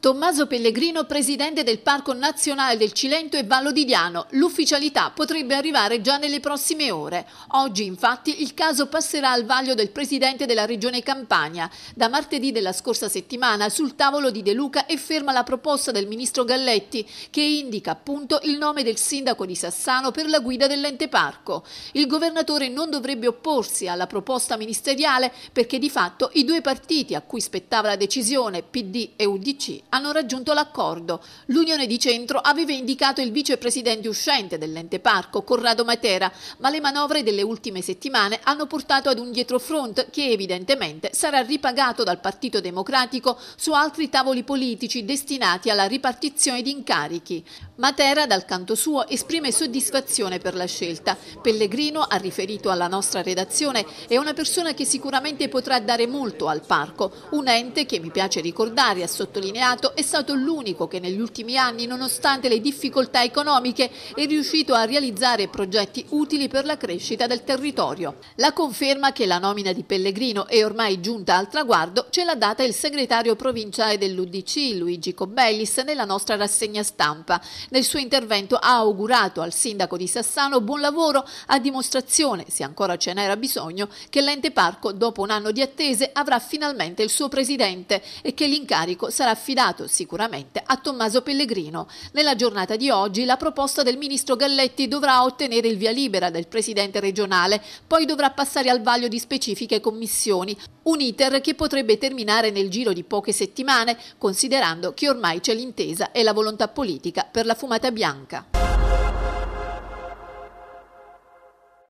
Tommaso Pellegrino, presidente del Parco Nazionale del Cilento e Vallo di Diano. L'ufficialità potrebbe arrivare già nelle prossime ore. Oggi, infatti, il caso passerà al vaglio del presidente della Regione Campania. Da martedì della scorsa settimana sul tavolo di De Luca è ferma la proposta del ministro Galletti che indica appunto il nome del sindaco di Sassano per la guida dell'ente parco. Il governatore non dovrebbe opporsi alla proposta ministeriale perché di fatto i due partiti a cui spettava la decisione, PD e UDC, hanno raggiunto l'accordo. L'Unione di Centro aveva indicato il vicepresidente uscente dell'ente parco, Corrado Matera, ma le manovre delle ultime settimane hanno portato ad un dietrofront che evidentemente sarà ripagato dal Partito Democratico su altri tavoli politici destinati alla ripartizione di incarichi. Matera, dal canto suo, esprime soddisfazione per la scelta. Pellegrino, ha riferito alla nostra redazione, è una persona che sicuramente potrà dare molto al parco, un ente che mi piace ricordare, ha sottolineato, Leonardo è stato l'unico che negli ultimi anni, nonostante le difficoltà economiche, è riuscito a realizzare progetti utili per la crescita del territorio. La conferma che la nomina di Pellegrino è ormai giunta al traguardo ce l'ha data il segretario provinciale dell'Udc, Luigi Cobellis, nella nostra rassegna stampa. Nel suo intervento ha augurato al sindaco di Sassano buon lavoro a dimostrazione, se ancora ce n'era bisogno, che l'ente parco dopo un anno di attese avrà finalmente il suo presidente e che l'incarico sarà affidato dato sicuramente a Tommaso Pellegrino. Nella giornata di oggi la proposta del ministro Galletti dovrà ottenere il via libera del presidente regionale, poi dovrà passare al vaglio di specifiche commissioni, un iter che potrebbe terminare nel giro di poche settimane, considerando che ormai c'è l'intesa e la volontà politica per la fumata bianca.